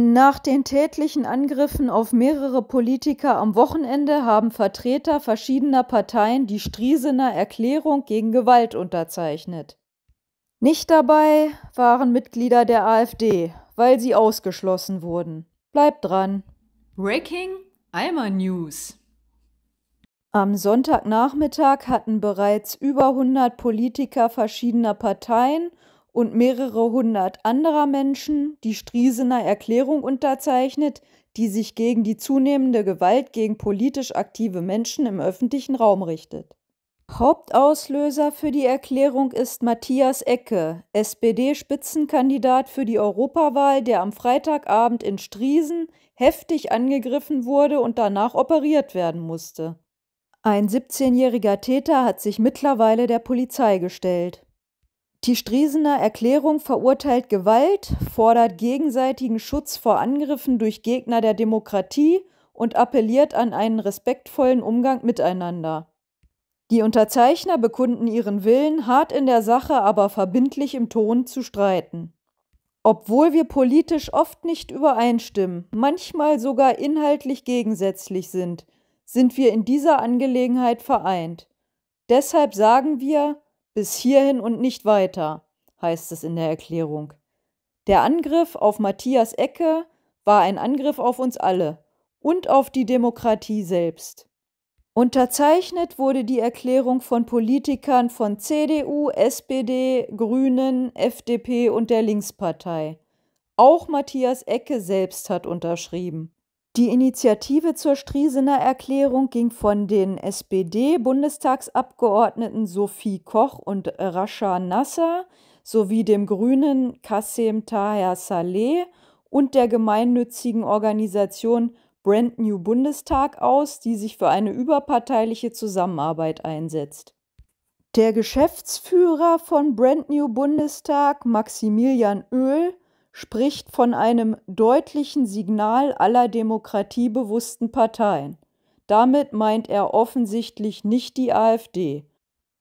Nach den tätlichen Angriffen auf mehrere Politiker am Wochenende haben Vertreter verschiedener Parteien die Striesener Erklärung gegen Gewalt unterzeichnet. Nicht dabei waren Mitglieder der AfD, weil sie ausgeschlossen wurden. Bleibt dran. Breaking Eimer News. Am Sonntagnachmittag hatten bereits über 100 Politiker verschiedener Parteien und mehrere hundert anderer Menschen die Striesener Erklärung unterzeichnet, die sich gegen die zunehmende Gewalt gegen politisch aktive Menschen im öffentlichen Raum richtet. Hauptauslöser für die Erklärung ist Matthias Ecke, SPD-Spitzenkandidat für die Europawahl, der am Freitagabend in Striesen heftig angegriffen wurde und danach operiert werden musste. Ein 17-jähriger Täter hat sich mittlerweile der Polizei gestellt. Die Striesener Erklärung verurteilt Gewalt, fordert gegenseitigen Schutz vor Angriffen durch Gegner der Demokratie und appelliert an einen respektvollen Umgang miteinander. Die Unterzeichner bekunden ihren Willen, hart in der Sache, aber verbindlich im Ton zu streiten. Obwohl wir politisch oft nicht übereinstimmen, manchmal sogar inhaltlich gegensätzlich sind, sind wir in dieser Angelegenheit vereint. Deshalb sagen wir, bis hierhin und nicht weiter, heißt es in der Erklärung. Der Angriff auf Matthias Ecke war ein Angriff auf uns alle und auf die Demokratie selbst. Unterzeichnet wurde die Erklärung von Politikern von CDU, SPD, Grünen, FDP und der Linkspartei. Auch Matthias Ecke selbst hat unterschrieben. Die Initiative zur Striesener Erklärung ging von den SPD-Bundestagsabgeordneten Sophie Koch und Rascha Nasser sowie dem Grünen Kassem Taher Saleh und der gemeinnützigen Organisation Brand New Bundestag aus, die sich für eine überparteiliche Zusammenarbeit einsetzt. Der Geschäftsführer von Brand New Bundestag, Maximilian Öl, spricht von einem deutlichen Signal aller demokratiebewussten Parteien. Damit meint er offensichtlich nicht die AfD.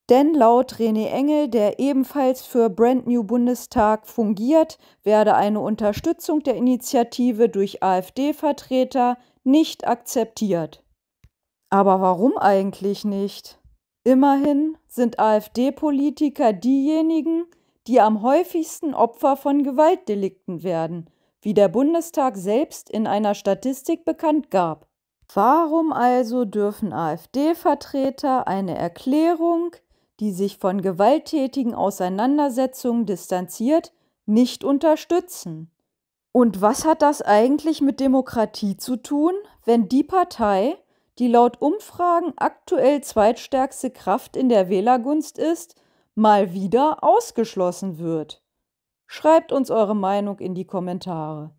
Denn laut René Engel, der ebenfalls für Brand New Bundestag fungiert, werde eine Unterstützung der Initiative durch AfD-Vertreter nicht akzeptiert. Aber warum eigentlich nicht? Immerhin sind AfD-Politiker diejenigen, die am häufigsten Opfer von Gewaltdelikten werden, wie der Bundestag selbst in einer Statistik bekannt gab. Warum also dürfen AfD-Vertreter eine Erklärung, die sich von gewalttätigen Auseinandersetzungen distanziert, nicht unterstützen? Und was hat das eigentlich mit Demokratie zu tun, wenn die Partei, die laut Umfragen aktuell zweitstärkste Kraft in der Wählergunst ist, mal wieder ausgeschlossen wird? Schreibt uns eure Meinung in die Kommentare.